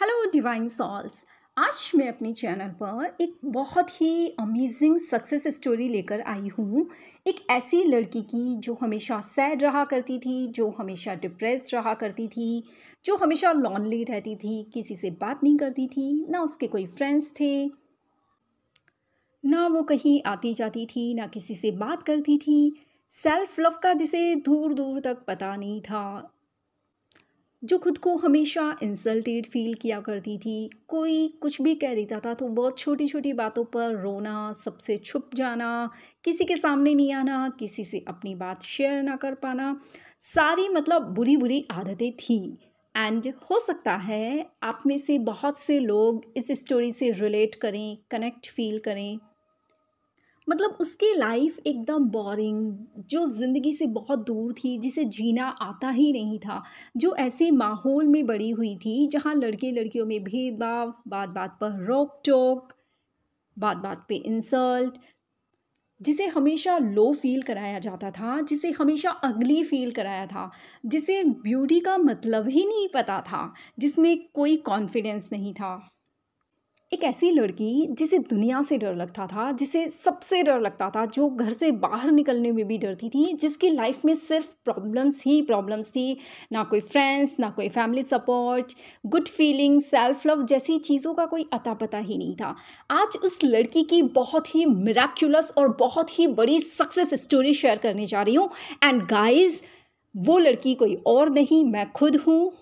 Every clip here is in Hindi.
हेलो डिवाइन सॉल्स आज मैं अपने चैनल पर एक बहुत ही अमेजिंग सक्सेस स्टोरी लेकर आई हूँ एक ऐसी लड़की की जो हमेशा सैड रहा करती थी जो हमेशा डिप्रेस रहा करती थी जो हमेशा लॉनली रहती थी किसी से बात नहीं करती थी ना उसके कोई फ्रेंड्स थे ना वो कहीं आती जाती थी ना किसी से बात करती थी सेल्फ लव का जिसे दूर दूर तक पता नहीं था जो खुद को हमेशा इंसल्टेड फील किया करती थी कोई कुछ भी कह देता था तो बहुत छोटी छोटी बातों पर रोना सबसे छुप जाना किसी के सामने नहीं आना किसी से अपनी बात शेयर ना कर पाना सारी मतलब बुरी बुरी आदतें थी एंड हो सकता है आप में से बहुत से लोग इस स्टोरी से रिलेट करें कनेक्ट फील करें मतलब उसकी लाइफ एकदम बोरिंग जो ज़िंदगी से बहुत दूर थी जिसे जीना आता ही नहीं था जो ऐसे माहौल में बड़ी हुई थी जहाँ लड़के लड़कियों में भेदभाव बात बात पर रोक टोक बात बात पे इंसल्ट जिसे हमेशा लो फील कराया जाता था जिसे हमेशा अगली फील कराया था जिसे ब्यूटी का मतलब ही नहीं पता था जिसमें कोई कॉन्फिडेंस नहीं था एक ऐसी लड़की जिसे दुनिया से डर लगता था जिसे सबसे डर लगता था जो घर से बाहर निकलने में भी डरती थी जिसकी लाइफ में सिर्फ प्रॉब्लम्स ही प्रॉब्लम्स थी ना कोई फ्रेंड्स ना कोई family support good feeling self love जैसी चीज़ों का कोई अता पता ही नहीं था आज उस लड़की की बहुत ही मेराक्यूलस और बहुत ही बड़ी सक्सेस स्टोरी शेयर करने जा रही हूँ एंड गाइज वो लड़की कोई और नहीं मैं खुद हूँ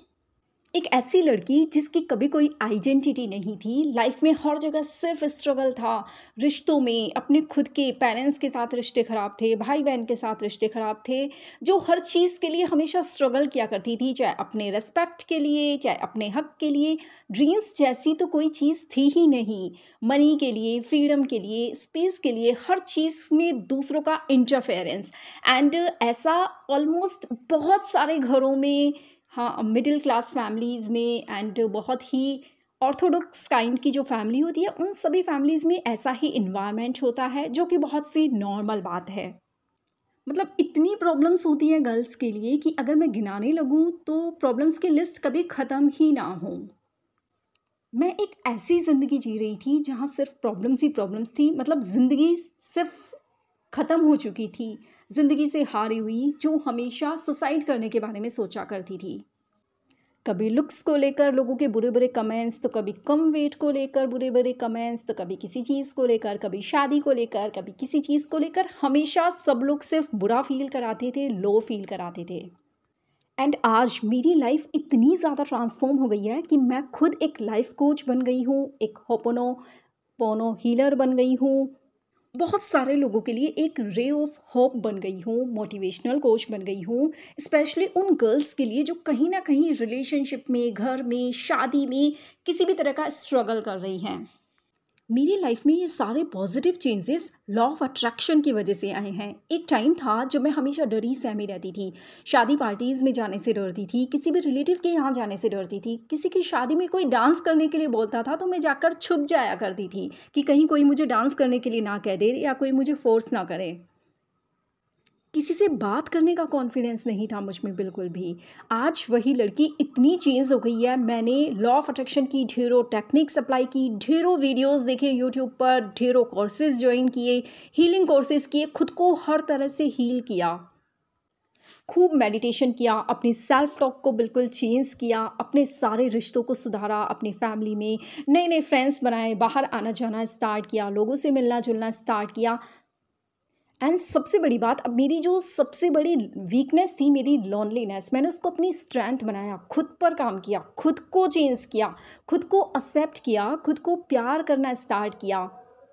एक ऐसी लड़की जिसकी कभी कोई आइडेंटिटी नहीं थी लाइफ में हर जगह सिर्फ स्ट्रगल था रिश्तों में अपने खुद के पेरेंट्स के साथ रिश्ते ख़राब थे भाई बहन के साथ रिश्ते ख़राब थे जो हर चीज़ के लिए हमेशा स्ट्रगल किया करती थी चाहे अपने रेस्पेक्ट के लिए चाहे अपने हक के लिए ड्रीम्स जैसी तो कोई चीज़ थी ही नहीं मनी के लिए फ्रीडम के लिए स्पेस के लिए हर चीज़ में दूसरों का इंटरफेरेंस एंड ऐसा ऑलमोस्ट बहुत सारे घरों में हाँ मिडिल क्लास फैमिलीज़ में एंड बहुत ही ऑर्थोडॉक्स काइंड की जो फैमिली होती है उन सभी फैमिलीज़ में ऐसा ही इन्वायरमेंट होता है जो कि बहुत सी नॉर्मल बात है मतलब इतनी प्रॉब्लम्स होती हैं गर्ल्स के लिए कि अगर मैं गिनाने लगूँ तो प्रॉब्लम्स की लिस्ट कभी ख़त्म ही ना हो मैं एक ऐसी ज़िंदगी जी रही थी जहाँ सिर्फ प्रॉब्लम्स ही प्रॉब्लम्स थी मतलब ज़िंदगी सिर्फ ख़त्म हो चुकी थी ज़िंदगी से हारी हुई जो हमेशा सुसाइड करने के बारे में सोचा करती थी कभी लुक्स को लेकर लोगों के बुरे बुरे कमेंट्स तो कभी कम वेट को लेकर बुरे बुरे कमेंट्स तो कभी किसी चीज़ को लेकर कभी शादी को लेकर कभी किसी चीज़ को लेकर हमेशा सब लोग सिर्फ बुरा फील कराते थे लो फील कराते थे एंड आज मेरी लाइफ इतनी ज़्यादा ट्रांसफॉर्म हो गई है कि मैं खुद एक लाइफ कोच बन गई हूँ एक होपोनो पोनो हीलर बन गई हूँ बहुत सारे लोगों के लिए एक रे ऑफ होप बन गई हूँ मोटिवेशनल कोच बन गई हूँ स्पेशली उन गर्ल्स के लिए जो कहीं ना कहीं रिलेशनशिप में घर में शादी में किसी भी तरह का स्ट्रगल कर रही हैं मेरी लाइफ में ये सारे positive changes law of attraction की वजह से आए हैं एक टाइम था जब मैं हमेशा डरी सहमी रहती थी शादी पार्टीज़ में जाने से डरती थी किसी भी रिलेटिव के यहाँ जाने से डरती थी किसी की शादी में कोई डांस करने के लिए बोलता था तो मैं जाकर छुप जाया करती थी कि कहीं कोई मुझे डांस करने के लिए ना कह दे या कोई मुझे फोर्स ना करे किसी से बात करने का कॉन्फिडेंस नहीं था मुझ में बिल्कुल भी आज वही लड़की इतनी चेंज हो गई है मैंने लॉ ऑफ अट्रैक्शन की ढेरों टेक्निक्स अप्लाई की ढेरों वीडियोस देखे यूट्यूब पर ढेरों कोर्सेज ज्वाइन किए हीलिंग कोर्सेज किए खुद को हर तरह से हील किया खूब मेडिटेशन किया अपनी सेल्फ टॉक को बिल्कुल चेंज किया अपने सारे रिश्तों को सुधारा अपनी फैमिली में नए नए फ्रेंड्स बनाए बाहर आना जाना स्टार्ट किया लोगों से मिलना जुलना स्टार्ट किया एंड सबसे बड़ी बात अब मेरी जो सबसे बड़ी वीकनेस थी मेरी लॉनलीनेस मैंने उसको अपनी स्ट्रेंथ बनाया खुद पर काम किया खुद को चेंज किया खुद को एक्सेप्ट किया खुद को प्यार करना स्टार्ट किया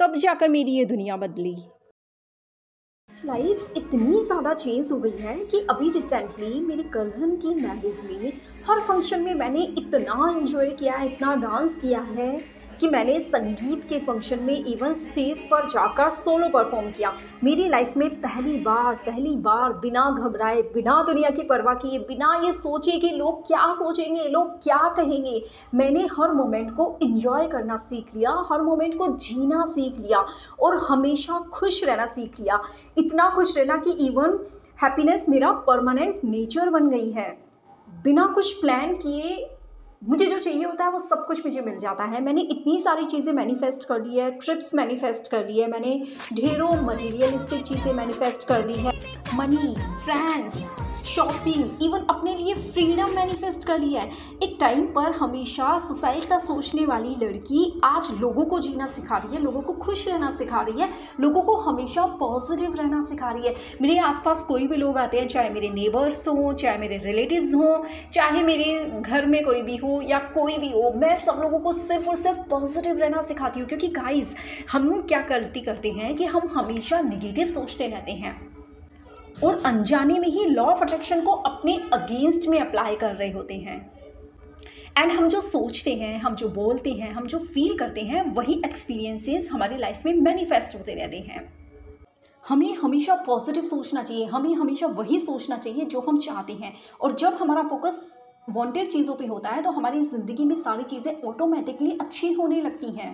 तब जाकर मेरी ये दुनिया बदली लाइफ इतनी ज़्यादा चेंज हो गई है कि अभी रिसेंटली मेरे कज़न की मैरिज में हर फंक्शन में मैंने इतना एंजॉय किया इतना डांस किया है कि मैंने संगीत के फंक्शन में इवन स्टेज पर जाकर सोलो परफॉर्म किया मेरी लाइफ में पहली बार पहली बार बिना घबराए बिना दुनिया की परवाह किए बिना ये सोचे कि लोग क्या सोचेंगे लोग क्या कहेंगे मैंने हर मोमेंट को इन्जॉय करना सीख लिया हर मोमेंट को जीना सीख लिया और हमेशा खुश रहना सीख लिया इतना खुश रहना कि इवन हैप्पीनेस मेरा परमानेंट नेचर बन गई है बिना कुछ प्लान किए मुझे जो चाहिए होता है वो सब कुछ मुझे मिल जाता है मैंने इतनी सारी चीज़ें मैनिफेस्ट कर ली है ट्रिप्स मैनिफेस्ट कर ली है मैंने ढेरों मटेरियलिस्टिक चीज़ें मैनिफेस्ट कर ली है मनी फ्रेंड्स शॉपिंग इवन अपने लिए फ्रीडम मैनिफेस्ट कर लिया है एक टाइम पर हमेशा सुसाइड का सोचने वाली लड़की आज लोगों को जीना सिखा रही है लोगों को खुश रहना सिखा रही है लोगों को हमेशा पॉजिटिव रहना सिखा रही है मेरे आसपास कोई भी लोग आते हैं चाहे मेरे नेबर्स हों चाहे मेरे रिलेटिव्स हों चाहे मेरे घर में कोई भी हो या कोई भी हो मैं सब लोगों को सिर्फ और सिर्फ पॉजिटिव रहना सिखाती हूँ क्योंकि गाइज हम क्या गलती करते हैं कि हम हमेशा निगेटिव सोचते रहते हैं और अनजाने में ही लॉ ऑफ अट्रैक्शन को अपने अगेंस्ट में अप्लाई कर रहे होते हैं एंड हम जो सोचते हैं हम जो बोलते हैं हम जो फील करते हैं वही एक्सपीरियंसेस हमारे लाइफ में मैनिफेस्ट होते रहते हैं हमें हमेशा पॉजिटिव सोचना चाहिए हमें हमेशा वही सोचना चाहिए जो हम चाहते हैं और जब हमारा फोकस वांटेड चीज़ों पे होता है तो हमारी ज़िंदगी में सारी चीज़ें ऑटोमेटिकली अच्छी होने लगती हैं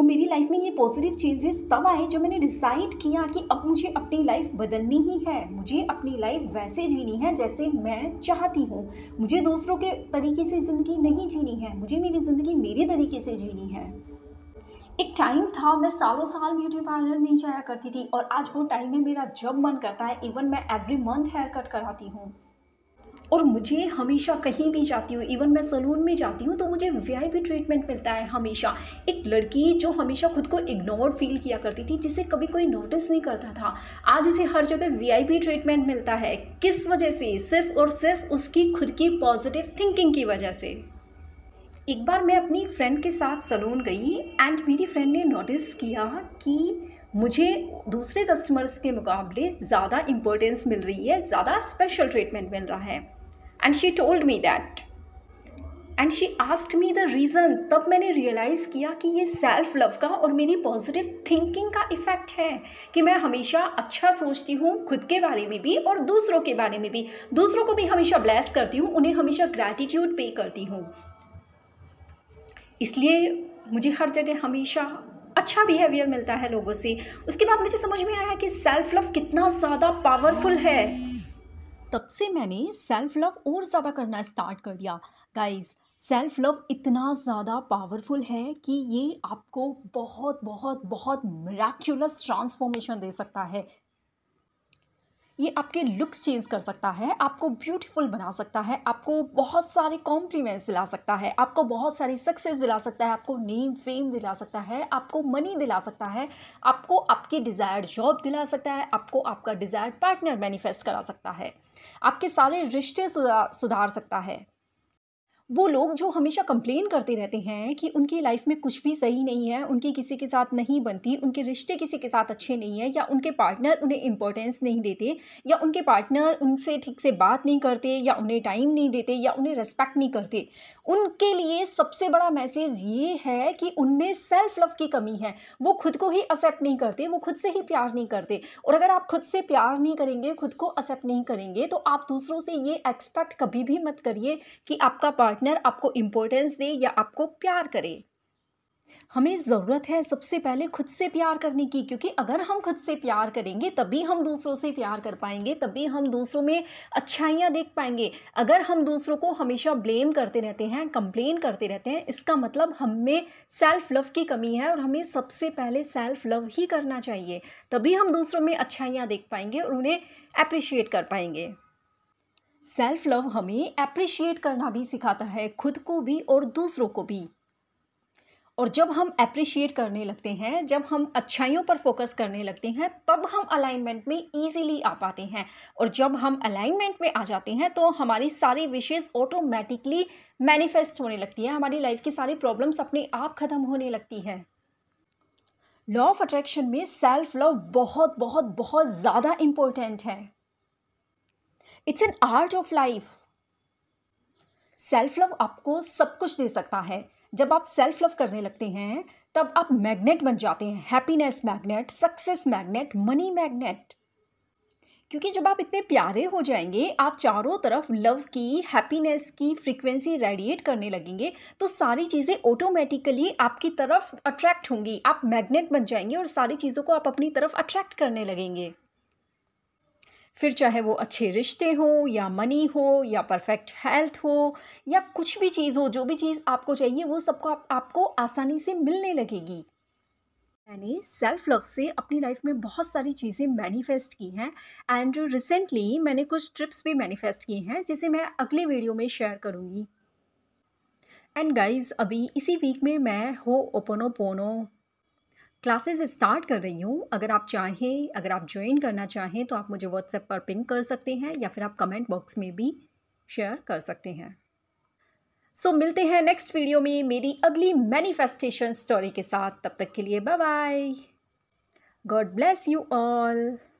और मेरी लाइफ में ये पॉजिटिव चेंजेस तब आए जब मैंने डिसाइड किया कि अब मुझे अपनी लाइफ बदलनी ही है मुझे अपनी लाइफ वैसे जीनी है जैसे मैं चाहती हूँ मुझे दूसरों के तरीके से ज़िंदगी नहीं जीनी है मुझे मेरी ज़िंदगी मेरे तरीके से जीनी है एक टाइम था मैं सालों साल ब्यूटी पार्लर नहीं जाया करती थी और आज वो टाइम है मेरा जब मन करता है इवन मैं एवरी मंथ हेयर कट कराती हूँ और मुझे हमेशा कहीं भी जाती हूँ इवन मैं सलून में जाती हूँ तो मुझे वी ट्रीटमेंट मिलता है हमेशा एक लड़की जो हमेशा खुद को इग्नोर फील किया करती थी जिसे कभी कोई नोटिस नहीं करता था आज उसे हर जगह वी ट्रीटमेंट मिलता है किस वजह से सिर्फ और सिर्फ उसकी खुद की पॉजिटिव थिंकिंग की वजह से एक बार मैं अपनी फ्रेंड के साथ सलून गई एंड मेरी फ्रेंड ने नोटिस किया कि मुझे दूसरे कस्टमर्स के मुकाबले ज़्यादा इम्पोर्टेंस मिल रही है ज़्यादा स्पेशल ट्रीटमेंट मिल रहा है and she told me that and she asked me the reason तब मैंने रियलाइज़ किया कि ये सेल्फ़ लव का और मेरी पॉजिटिव थिंकिंग का इफ़ेक्ट है कि मैं हमेशा अच्छा सोचती हूँ खुद के बारे में भी और दूसरों के बारे में भी दूसरों को भी हमेशा ब्लेस करती हूँ उन्हें हमेशा ग्रैटिट्यूड पे करती हूँ इसलिए मुझे हर जगह हमेशा अच्छा बिहेवियर मिलता है लोगों से उसके बाद मुझे समझ में आया कि सेल्फ़ लव कितना ज़्यादा पावरफुल है तब से मैंने सेल्फ़ लव और ज़्यादा करना स्टार्ट कर दिया गाइज़ सेल्फ़ लव इतना ज़्यादा पावरफुल है कि ये आपको बहुत बहुत बहुत मराक्यूलस ट्रांसफॉर्मेशन दे सकता है ये आपके लुक्स चेंज कर सकता है आपको ब्यूटीफुल बना सकता है आपको बहुत सारे कॉम्प्लीमेंट्स दिला सकता है आपको बहुत सारी सक्सेस दिला सकता है आपको नेम फेम दिला सकता है आपको मनी दिला सकता है आपको आपकी डिज़ायर्ड जॉब दिला सकता है आपको आपका डिज़ायर्ड पार्टनर मैनिफेस्ट करा सकता है आपके सारे रिश्ते सुधार सकता है वो लोग जो हमेशा कंप्लेन करते रहते हैं कि उनकी लाइफ में कुछ भी सही नहीं है उनकी किसी के साथ नहीं बनती उनके रिश्ते किसी के साथ अच्छे नहीं है या उनके पार्टनर उन्हें इंपॉर्टेंस नहीं देते या उनके पार्टनर उनसे ठीक से बात नहीं करते या उन्हें टाइम नहीं देते या उन्हें रेस्पेक्ट नहीं करते उनके लिए सबसे बड़ा मैसेज ये है कि उनमें सेल्फ लव की कमी है वो खुद को ही एक्सेप्ट नहीं करते वो खुद से ही प्यार नहीं करते और अगर आप खुद से प्यार नहीं करेंगे खुद को एक्सेप्ट नहीं करेंगे तो आप दूसरों से ये एक्सपेक्ट कभी भी मत करिए कि आपका पार्टनर आपको इम्पोर्टेंस दे या आपको प्यार करे हमें ज़रूरत है सबसे पहले खुद से प्यार करने की क्योंकि अगर हम खुद से प्यार करेंगे तभी हम दूसरों से प्यार कर पाएंगे तभी हम दूसरों में अच्छाइयाँ देख पाएंगे अगर हम दूसरों को हमेशा ब्लेम करते रहते हैं कंप्लेन करते रहते हैं इसका मतलब हम में सेल्फ़ लव की कमी है और हमें सबसे पहले सेल्फ़ लव ही करना चाहिए तभी हम दूसरों में अच्छाइयाँ देख पाएंगे और उन्हें अप्रिशिएट कर पाएंगे सेल्फ लव हमें अप्रिशिएट करना भी सिखाता है खुद को भी और दूसरों को भी और जब हम अप्रिशिएट करने लगते हैं जब हम अच्छाइयों पर फोकस करने लगते हैं तब हम अलाइनमेंट में इजीली आ पाते हैं और जब हम अलाइनमेंट में आ जाते हैं तो हमारी सारी विशेष ऑटोमेटिकली मैनिफेस्ट होने लगती है हमारी लाइफ की सारी प्रॉब्लम्स अपने आप ख़त्म होने लगती है लॉ ऑफ अट्रैक्शन में सेल्फ लव बहुत बहुत बहुत ज़्यादा इम्पोर्टेंट है it's an art of life self love आपको सब कुछ दे सकता है जब आप सेल्फ लव करने लगते हैं तब आप मैग्नेट बन जाते हैं happiness magnet success magnet money magnet क्योंकि जब आप इतने प्यारे हो जाएंगे आप चारों तरफ लव की हैप्पीनेस की फ्रीक्वेंसी रेडिएट करने लगेंगे तो सारी चीज़ें ऑटोमेटिकली आपकी तरफ अट्रैक्ट होंगी आप मैग्नेट बन जाएंगे और सारी चीज़ों को आप अपनी तरफ अट्रैक्ट करने लगेंगे फिर चाहे वो अच्छे रिश्ते हों या मनी हो या परफेक्ट हेल्थ हो या कुछ भी चीज़ हो जो भी चीज़ आपको चाहिए वो सबको आप, आपको आसानी से मिलने लगेगी मैंने सेल्फ़ लव से अपनी लाइफ में बहुत सारी चीज़ें मैनिफेस्ट की हैं एंड रिसेंटली मैंने कुछ ट्रिप्स भी मैनिफेस्ट किए हैं जिसे मैं अगले वीडियो में शेयर करूँगी एंड गाइज अभी इसी वीक में मैं हो ओपोनो पोनो क्लासेस स्टार्ट कर रही हूँ अगर आप चाहें अगर आप ज्वाइन करना चाहें तो आप मुझे व्हाट्सएप पर पिन कर सकते हैं या फिर आप कमेंट बॉक्स में भी शेयर कर सकते हैं सो so, मिलते हैं नेक्स्ट वीडियो में मेरी अगली मैनिफेस्टेशन स्टोरी के साथ तब तक के लिए bye bye God bless you all